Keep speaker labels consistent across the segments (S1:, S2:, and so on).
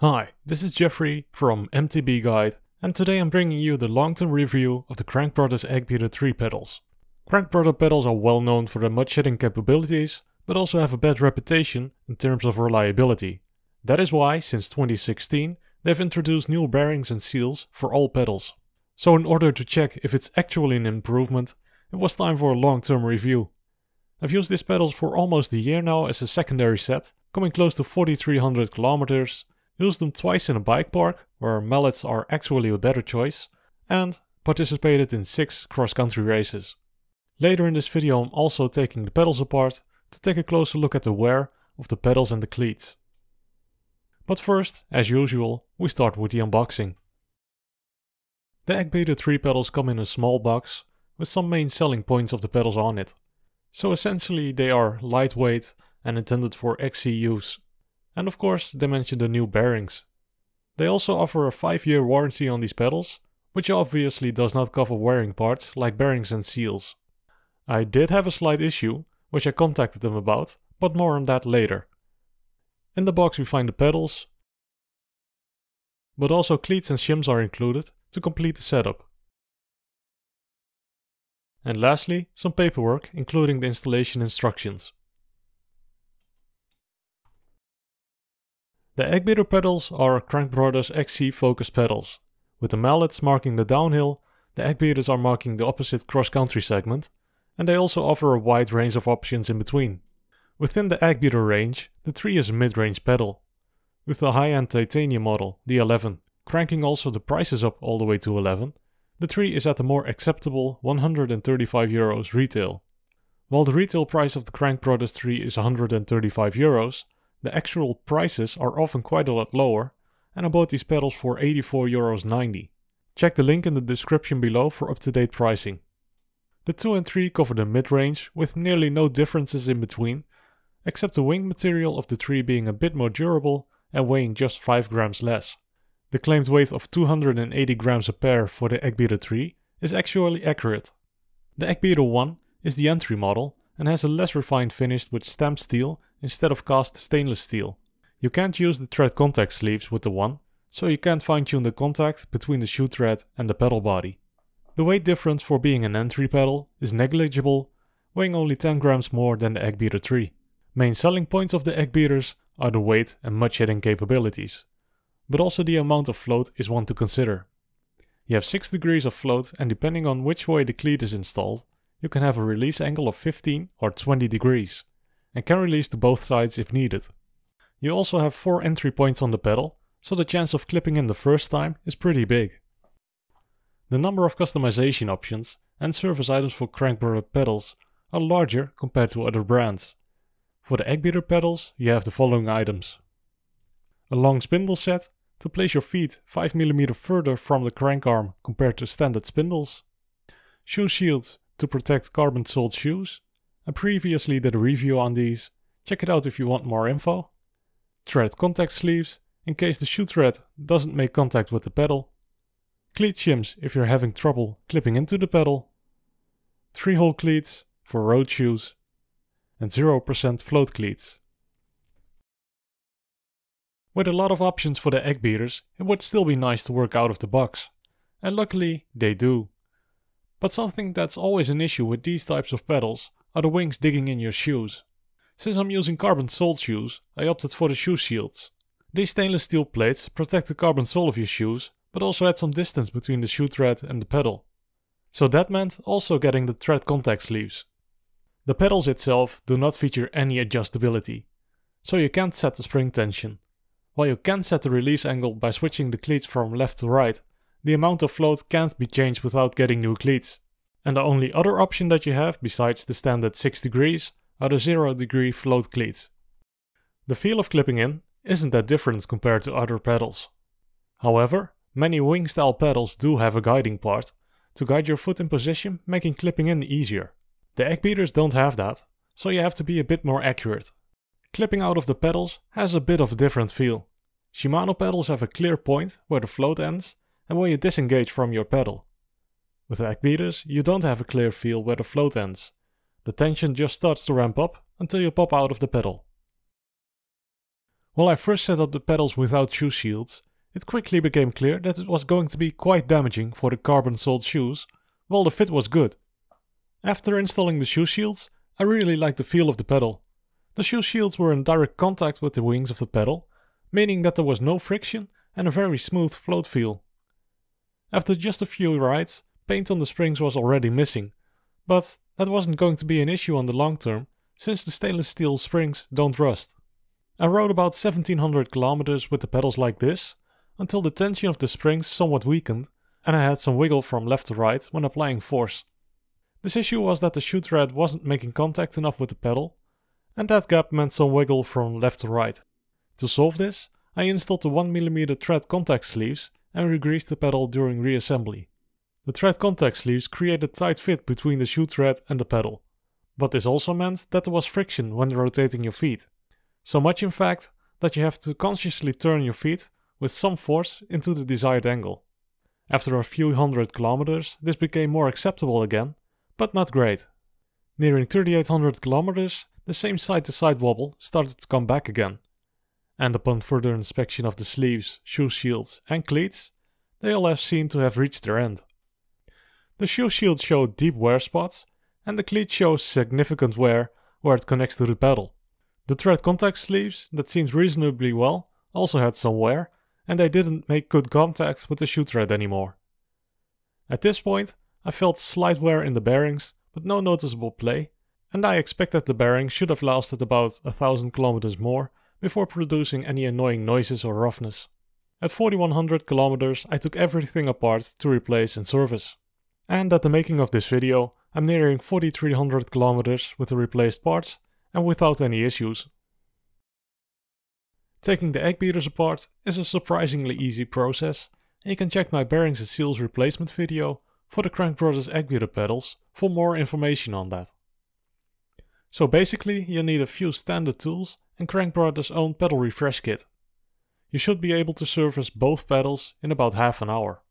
S1: Hi, this is Jeffrey from MTB Guide, and today I'm bringing you the long-term review of the Crank Brothers Egg Beater 3 pedals. Crank Brother pedals are well known for their mud shedding capabilities, but also have a bad reputation in terms of reliability. That is why, since 2016, they've introduced new bearings and seals for all pedals. So in order to check if it's actually an improvement, it was time for a long-term review. I've used these pedals for almost a year now as a secondary set, coming close to 4300 kilometers, used them twice in a bike park, where mallets are actually a better choice, and participated in six cross-country races. Later in this video I'm also taking the pedals apart to take a closer look at the wear of the pedals and the cleats. But first, as usual, we start with the unboxing. The Akbeta 3 pedals come in a small box, with some main selling points of the pedals on it. So essentially they are lightweight and intended for XC use. And of course, they mention the new bearings. They also offer a 5-year warranty on these pedals, which obviously does not cover wearing parts like bearings and seals. I did have a slight issue, which I contacted them about, but more on that later. In the box we find the pedals, but also cleats and shims are included to complete the setup. And lastly, some paperwork including the installation instructions. The Eggbeater pedals are Crank Brothers XC focused pedals. With the mallets marking the downhill, the Eggbeaters are marking the opposite cross-country segment, and they also offer a wide range of options in between. Within the Eggbeater range, the 3 is a mid-range pedal. With the high-end titanium model, the 11, cranking also the prices up all the way to 11, the 3 is at the more acceptable 135 euros retail. While the retail price of the Crank Brothers 3 is 135 euros, the actual prices are often quite a lot lower and I bought these pedals for 84 euros 90. Check the link in the description below for up-to-date pricing. The 2 and 3 cover the mid-range with nearly no differences in between, except the wing material of the 3 being a bit more durable and weighing just 5 grams less. The claimed weight of 280 grams a pair for the Eggbeater 3 is actually accurate. The Eggbeater 1 is the entry model and has a less refined finish with stamped steel instead of cast stainless steel. You can't use the thread contact sleeves with the one, so you can't fine tune the contact between the shoe thread and the pedal body. The weight difference for being an entry pedal is negligible, weighing only 10 grams more than the Eggbeater 3. Main selling points of the Eggbeaters are the weight and much hitting capabilities, but also the amount of float is one to consider. You have 6 degrees of float and depending on which way the cleat is installed, you can have a release angle of 15 or 20 degrees and can release to both sides if needed. You also have 4 entry points on the pedal, so the chance of clipping in the first time is pretty big. The number of customization options and service items for crankbrothers pedals are larger compared to other brands. For the Eggbeater pedals, you have the following items. A long spindle set, to place your feet 5mm further from the crank arm compared to standard spindles. Shoe shields to protect carbon soled shoes. I previously did a review on these, check it out if you want more info. Thread contact sleeves, in case the shoe thread doesn't make contact with the pedal. Cleat shims if you're having trouble clipping into the pedal. 3-hole cleats for road shoes. And 0% float cleats. With a lot of options for the egg beaters, it would still be nice to work out of the box. And luckily, they do. But something that's always an issue with these types of pedals are the wings digging in your shoes. Since I'm using carbon sole shoes, I opted for the shoe shields. These stainless steel plates protect the carbon sole of your shoes, but also add some distance between the shoe thread and the pedal. So that meant also getting the thread contact sleeves. The pedals itself do not feature any adjustability, so you can't set the spring tension. While you can set the release angle by switching the cleats from left to right the amount of float can't be changed without getting new cleats. And the only other option that you have, besides the standard 6 degrees, are the 0 degree float cleats. The feel of clipping in isn't that different compared to other pedals. However, many wing style pedals do have a guiding part, to guide your foot in position, making clipping in easier. The egg beaters don't have that, so you have to be a bit more accurate. Clipping out of the pedals has a bit of a different feel. Shimano pedals have a clear point where the float ends and when you disengage from your pedal. With the beaters, you don't have a clear feel where the float ends. The tension just starts to ramp up until you pop out of the pedal. While I first set up the pedals without shoe shields, it quickly became clear that it was going to be quite damaging for the carbon soled shoes, while the fit was good. After installing the shoe shields, I really liked the feel of the pedal. The shoe shields were in direct contact with the wings of the pedal, meaning that there was no friction and a very smooth float feel. After just a few rides, paint on the springs was already missing. But that wasn't going to be an issue on the long term, since the stainless steel springs don't rust. I rode about 1700 kilometers with the pedals like this, until the tension of the springs somewhat weakened, and I had some wiggle from left to right when applying force. This issue was that the shoe thread wasn't making contact enough with the pedal, and that gap meant some wiggle from left to right. To solve this, I installed the 1mm thread contact sleeves and regrease the pedal during reassembly. The thread contact sleeves create a tight fit between the shoe thread and the pedal. But this also meant that there was friction when rotating your feet. So much in fact that you have to consciously turn your feet with some force into the desired angle. After a few hundred kilometers, this became more acceptable again, but not great. Nearing 3800 kilometers, the same side-to-side -side wobble started to come back again, and upon further inspection of the sleeves, shoe shields and cleats, they all have seemed to have reached their end. The shoe shield showed deep wear spots, and the cleat shows significant wear where it connects to the pedal. The thread contact sleeves, that seemed reasonably well, also had some wear, and they didn't make good contact with the shoe tread anymore. At this point, I felt slight wear in the bearings, but no noticeable play, and I expect that the bearings should have lasted about a thousand kilometers more before producing any annoying noises or roughness. At 4100 kilometers, I took everything apart to replace and service. And at the making of this video, I'm nearing 4300 kilometers with the replaced parts and without any issues. Taking the egg beaters apart is a surprisingly easy process. You can check my bearings and seals replacement video for the Crank Brothers egg beater pedals for more information on that. So basically you need a few standard tools and Crank brought own pedal refresh kit. You should be able to service both pedals in about half an hour.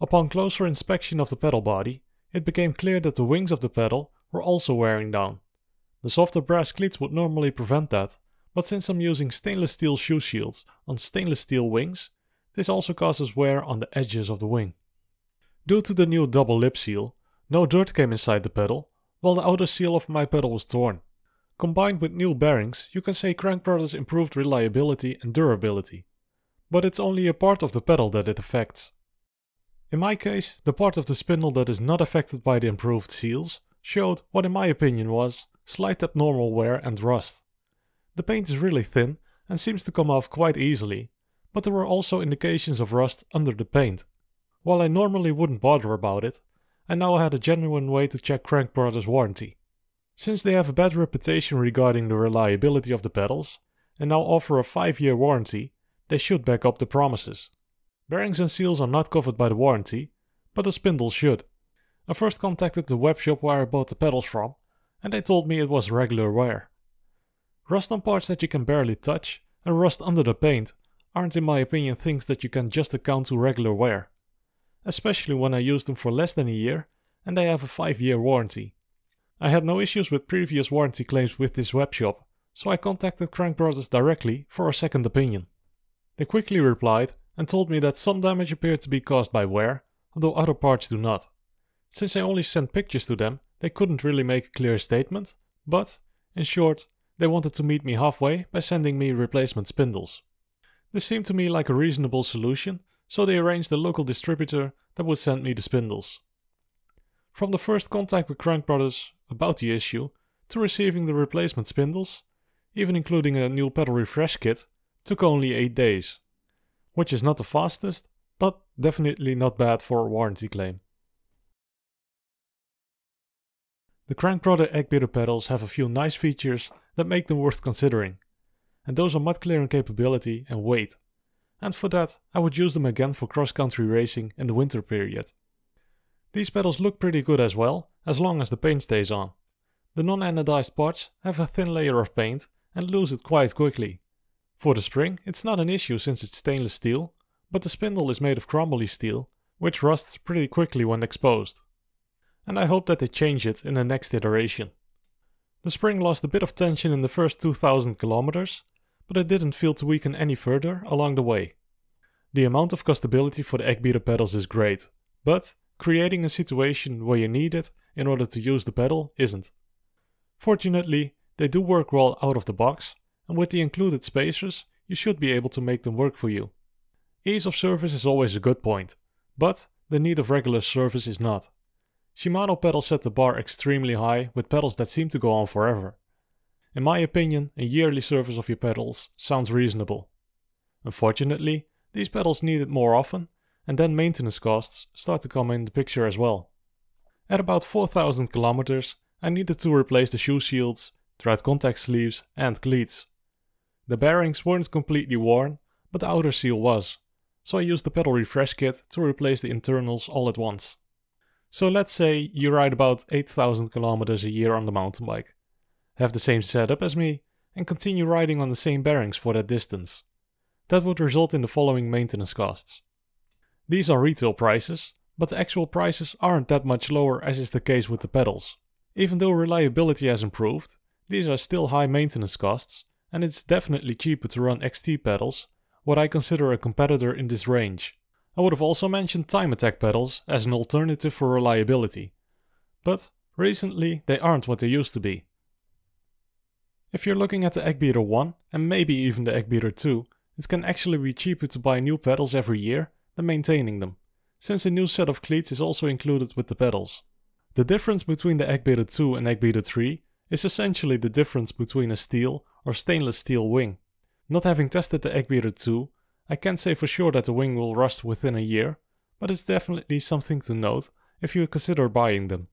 S1: Upon closer inspection of the pedal body, it became clear that the wings of the pedal were also wearing down. The softer brass cleats would normally prevent that, but since I'm using stainless steel shoe shields on stainless steel wings, this also causes wear on the edges of the wing. Due to the new double lip seal, no dirt came inside the pedal, while the outer seal of my pedal was torn. Combined with new bearings, you can say Crank Brothers improved reliability and durability. But it's only a part of the pedal that it affects. In my case, the part of the spindle that is not affected by the improved seals showed what in my opinion was slight abnormal wear and rust. The paint is really thin and seems to come off quite easily, but there were also indications of rust under the paint. While I normally wouldn't bother about it, I now had a genuine way to check Crank Brothers' warranty. Since they have a bad reputation regarding the reliability of the pedals, and now offer a 5-year warranty, they should back up the promises. Bearings and seals are not covered by the warranty, but the spindle should. I first contacted the webshop where I bought the pedals from, and they told me it was regular wear. Rust on parts that you can barely touch, and rust under the paint, aren't in my opinion things that you can just account to regular wear. Especially when I used them for less than a year, and they have a 5 year warranty. I had no issues with previous warranty claims with this webshop, so I contacted Crank Brothers directly for a second opinion. They quickly replied and told me that some damage appeared to be caused by wear, although other parts do not. Since I only sent pictures to them, they couldn't really make a clear statement, but, in short, they wanted to meet me halfway by sending me replacement spindles. This seemed to me like a reasonable solution, so they arranged a local distributor that would send me the spindles. From the first contact with Crank Brothers, about the issue to receiving the replacement spindles, even including a new pedal refresh kit, took only 8 days. Which is not the fastest, but definitely not bad for a warranty claim. The Crankbrother Eggbeater pedals have a few nice features that make them worth considering, and those are mud clearing capability and weight, and for that I would use them again for cross-country racing in the winter period. These pedals look pretty good as well, as long as the paint stays on. The non-anodized parts have a thin layer of paint and lose it quite quickly. For the spring, it's not an issue since it's stainless steel, but the spindle is made of crumbly steel, which rusts pretty quickly when exposed. And I hope that they change it in the next iteration. The spring lost a bit of tension in the first 2000 kilometers, but it didn't feel to weaken any further along the way. The amount of costability for the Eggbeater pedals is great, but creating a situation where you need it in order to use the pedal isn't. Fortunately, they do work well out of the box, and with the included spacers, you should be able to make them work for you. Ease of service is always a good point, but the need of regular service is not. Shimano pedals set the bar extremely high with pedals that seem to go on forever. In my opinion, a yearly service of your pedals sounds reasonable. Unfortunately, these pedals need it more often and then maintenance costs start to come in the picture as well. At about 4000 kilometers, I needed to replace the shoe shields, thread contact sleeves and cleats. The bearings weren't completely worn, but the outer seal was, so I used the pedal refresh kit to replace the internals all at once. So let's say you ride about 8000 kilometers a year on the mountain bike. Have the same setup as me, and continue riding on the same bearings for that distance. That would result in the following maintenance costs. These are retail prices, but the actual prices aren't that much lower as is the case with the pedals. Even though reliability has improved, these are still high maintenance costs, and it's definitely cheaper to run XT pedals, what I consider a competitor in this range. I would have also mentioned time attack pedals as an alternative for reliability. But recently they aren't what they used to be. If you're looking at the Eggbeater 1 and maybe even the Eggbeater 2, it can actually be cheaper to buy new pedals every year and maintaining them, since a new set of cleats is also included with the pedals. The difference between the Eggbeater 2 and Eggbeater 3 is essentially the difference between a steel or stainless steel wing. Not having tested the Eggbeater 2, I can't say for sure that the wing will rust within a year, but it's definitely something to note if you consider buying them.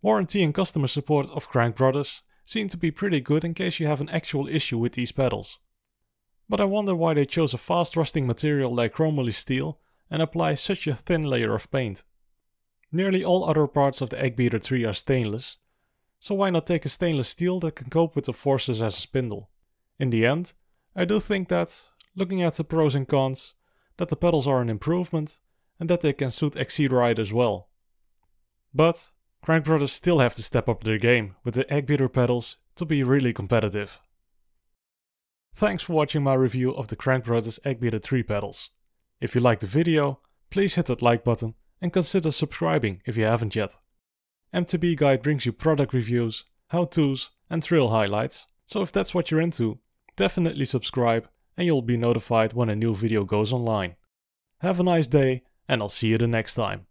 S1: Warranty and customer support of Crank Brothers seem to be pretty good in case you have an actual issue with these pedals. But I wonder why they chose a fast rusting material like chromoly steel and apply such a thin layer of paint. Nearly all other parts of the Eggbeater 3 are stainless, so why not take a stainless steel that can cope with the forces as a spindle? In the end, I do think that, looking at the pros and cons, that the pedals are an improvement and that they can suit Exceed Ride as well. But Crank Brothers still have to step up their game with the Eggbeater pedals to be really competitive. Thanks for watching my review of the Crank Brothers Eggbeater 3 pedals. If you liked the video, please hit that like button and consider subscribing if you haven't yet. MTB Guide brings you product reviews, how-tos and trail highlights, so if that's what you're into, definitely subscribe and you'll be notified when a new video goes online. Have a nice day and I'll see you the next time.